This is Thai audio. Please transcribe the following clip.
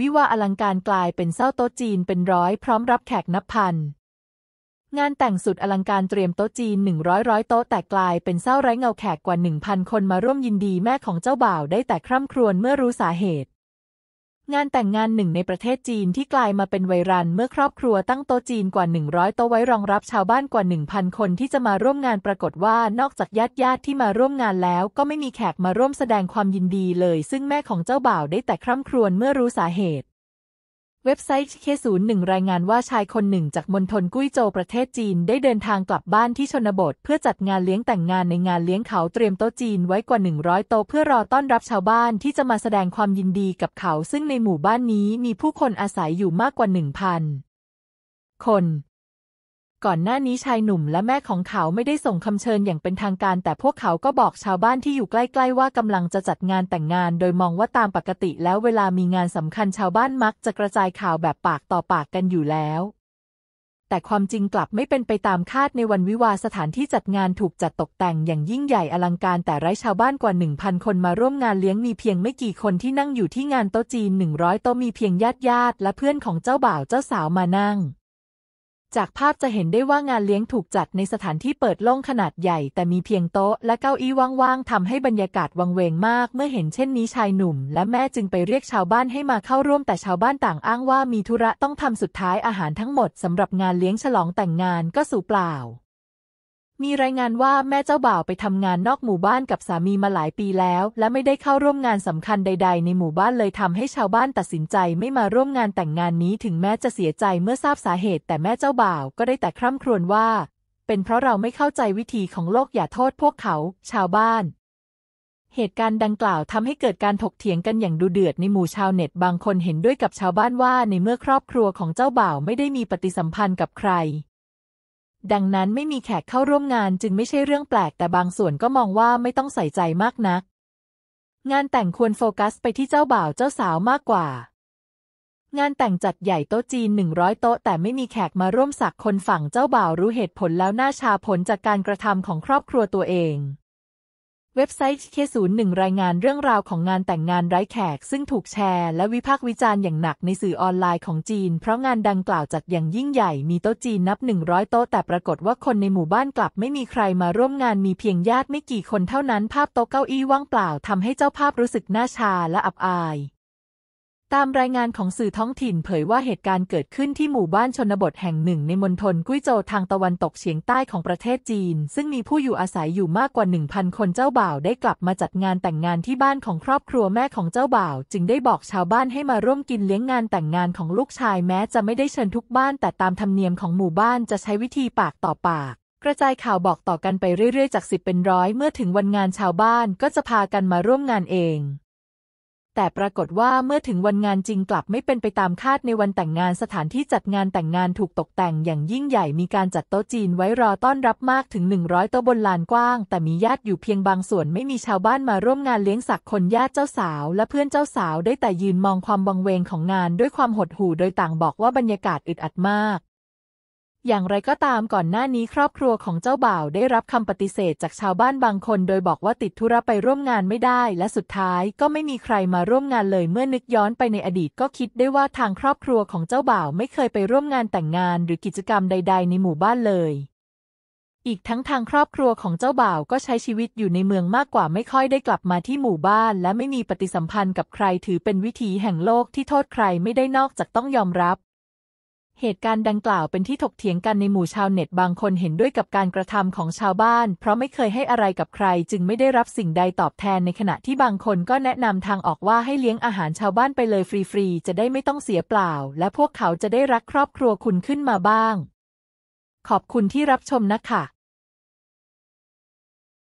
วิวาอลังการกลายเป็นเศร้าโต๊ะจีนเป็นร้อยพร้อมรับแขกนับพัน งานแต่งสุดอลังการเตรียมโต๊ะจีนหนึ่งร้อยร้อยโต๊ะแต่กลายเป็นเศร้าไร้เงาแขกกว่าหนึ่งพันคนมาร่วมยินดีแม่ของเจ้าบ่าว ได้แต่คร่ำครวญเมื่อรู้สาเหตุงานแต่งงานหนึ่งในประเทศจีนที่กลายมาเป็นไวรัลเมื่อครอบครัวตั้งโต๊ะจีนกว่า 100 โต๊ะไว้รองรับชาวบ้านกว่า 1,000 คนที่จะมาร่วมงานปรากฏว่า นอกจากญาติญาติที่มาร่วมงานแล้ว ก็ไม่มีแขกมาร่วมแสดงความยินดีเลย ซึ่งแม่ของเจ้าบ่าว ได้แต่คร่ำครวญเมื่อรู้สาเหตุเว็บไซต์เคศูนย์หนึ่งรายงานว่าชายคนหนึ่งจากมณฑลกุ้ยโจวประเทศจีนได้เดินทางกลับบ้านที่ชนบท เพื่อจัดงานเลี้ยงแต่งงานในงานเลี้ยงเขาเตรียมโต๊ะจีนไว้กว่า 100 โต๊ะเพื่อรอต้อนรับชาวบ้านที่จะมาแสดงความยินดีกับเขา ซึ่งในหมู่บ้านนี้มีผู้คนอาศัยอยู่มากกว่า 1,000 คนก่อนหน้านี้ชายหนุ่มและแม่ของเขาไม่ได้ส่งคำเชิญอย่างเป็นทางการ แต่พวกเขาก็บอกชาวบ้านที่อยู่ใกล้ ๆ ว่ากำลังจะจัดงานแต่งงาน โดยมองว่าตามปกติ แล้วเวลามีงานสำคัญชาวบ้านมัก จะกระจายข่าวแบบปากต่อปากกันอยู่แล้ว แต่ความจริงกลับไม่เป็นไปตามคาดในวันวิวาสถานที่จัดงานถูกจัดตกแต่งอย่างยิ่งใหญ่อลังการแต่ไร้ชาวบ้านกว่า1,000คนมาร่วมงานเลี้ยงมีเพียงไม่กี่คนที่นั่งอยู่ที่งานโต๊ะจีน 100โต๊ะมีเพียงญาติญาติ และเพื่อนของเจ้าบ่าวเจ้าสาวมานั่งจากภาพจะเห็นได้ว่างานเลี้ยงถูกจัดในสถานที่เปิดโล่งขนาดใหญ่ แต่มีเพียงโต๊ะและเก้าอี้ว่างๆทำให้บรรยากาศวังเวงมากเมื่อเห็นเช่นนี้ชายหนุ่ม และแม่จึงไปเรียกชาวบ้านให้มาเข้าร่วมแต่ชาวบ้านต่างอ้างว่ามีธุระต้องทำสุดท้ายอาหารทั้งหมดสำหรับงานเลี้ยงฉลองแต่งงานก็สูเปล่ามีรายงานว่าแม่เจ้าบ่าวไปทำงานนอกหมู่บ้านกับสามีมาหลายปีแล้ว และไม่ได้เข้าร่วมงานสำคัญใดๆ ในหมู่บ้านเลยทำให้ชาวบ้านตัดสินใจไม่มาร่วมงานแต่งงานนี้ถึงแม้จะเสียใจเมื่อทราบสาเหตุ แต่แม่เจ้าบ่าวก็ได้แต่คร่ำครวญว่า เป็นเพราะเราไม่เข้าใจวิธีของโลกอย่าโทษพวกเขา ชาวบ้าน เหตุการณ์ดังกล่าวทำให้เกิดการถกเถียงกันอย่างดุเดือดในหมู่ชาวเน็ตบางคนเห็นด้วยกับชาวบ้านว่าในเมื่อครอบครัวของเจ้าบ่าวไม่ได้มีปฏิสัมพันธ์กับใครดังนั้นไม่มีแขกเข้าร่วมงานจึงไม่ใช่เรื่องแปลก แต่บางส่วนก็มองว่าไม่ต้องใส่ใจมากนัก งานแต่งควรโฟกัสไปที่เจ้าบ่าวเจ้าสาวมากกว่า งานแต่งจัดใหญ่โต๊ะจีน 100 โต๊ะแต่ไม่มีแขกมาร่วมสักคนฝั่งเจ้าบ่าวรู้เหตุผลแล้วหน้าชาผลจากการกระทำของครอบครัวตัวเองเว็บไซต์เคศูนย์หนึ่งรายงานเรื่องราวของงานแต่งงานไร้แขกซึ่งถูกแชร์และวิพากษ์วิจารณ์อย่างหนักในสื่อออนไลน์ของจีน เพราะงานดังกล่าวจัดอย่างยิ่งใหญ่มีโต๊ะจีนนับ 100 โต๊ะแต่ปรากฏว่าคนในหมู่บ้านกลับไม่มีใครมาร่วมงานมีเพียงญาติไม่กี่คนเท่านั้น ภาพโต๊ะเก้าอี้ว่างเปล่าทำให้เจ้าภาพรู้สึกหน้าชาและอับอายตามรายงานของสื่อท้องถิ่นเผยว่าเหตุการณ์เกิดขึ้นที่หมู่บ้านชนบทแห่งหนึ่งในมณฑลกุ้ยโจวทางตะวันตกเฉียงใต้ของประเทศจีน ซึ่งมีผู้อยู่อาศัยอยู่มากกว่า1,000คนเจ้าบ่าวได้กลับมาจัดงานแต่งงานที่บ้านของครอบครัวแม่ของเจ้าบ่าว จึงได้บอกชาวบ้านให้มาร่วมกินเลี้ยงงานแต่งงานของลูกชายแม้จะไม่ได้เชิญทุกบ้าน แต่ตามธรรมเนียมของหมู่บ้านจะใช้วิธีปากต่อปาก กระจายข่าวบอกต่อกันไปเรื่อยๆ จากสิบเป็นร้อยเมื่อถึงวันงานชาวบ้านก็จะพากันมาร่วมงานเองแต่ปรากฏว่าเมื่อถึงวันงานจริงกลับไม่เป็นไปตามคาดในวันแต่งงานสถานที่จัดงานแต่งงานถูกตกแต่ง อย่างยิ่งใหญ่มีการจัดโต๊ะจีนไว้รอต้อนรับมากถึง 100โต๊ะบนลานกว้าง แต่มีญาติอยู่เพียงบางส่วนไม่มีชาวบ้านมาร่วมงานเลี้ยงสักคนญาติเจ้าสาว และเพื่อนเจ้าสาวได้แต่ยืนมองความบังเวงของงานด้วยความหดหู่โดยต่างบอกว่าบรรยากาศอึดอัดมากอย่างไรก็ตามก่อนหน้านี้ครอบครัวของเจ้าบ่าวได้รับคำปฏิเสธจากชาวบ้านบางคนโดยบอกว่าติดธุระไปร่วมงานไม่ได้และสุดท้ายก็ไม่มีใครมาร่วมงานเลยเมื่อนึกย้อนไปในอดีตก็คิดได้ว่าทางครอบครัวของเจ้าบ่าวไม่เคยไปร่วมงานแต่งงานหรือกิจกรรมใดๆ ในหมู่บ้านเลย อีกทั้งทางครอบครัวของเจ้าบ่าวก็ใช้ชีวิตอยู่ในเมืองมากกว่าไม่ค่อยได้กลับมาที่หมู่บ้านและไม่มีปฏิสัมพันธ์กับใครถือเป็นวิธีแห่งโลกที่โทษใครไม่ได้นอกจากต้องยอมรับเหตุการณ์ดังกล่าวเป็นที่ถกเถียงกันในหมู่ชาวเน็ตบางคนเห็นด้วยกับการกระทำของชาวบ้าน เพราะไม่เคยให้อะไรกับใครจึงไม่ได้รับสิ่งใดตอบแทนในขณะที่บางคนก็แนะนำทางออกว่าให้เลี้ยงอาหารชาวบ้านไปเลยฟรีๆจะได้ไม่ต้องเสียเปล่า และพวกเขาจะได้รักครอบครัวคุณขึ้นมาบ้าง ขอบคุณที่รับชมนะคะ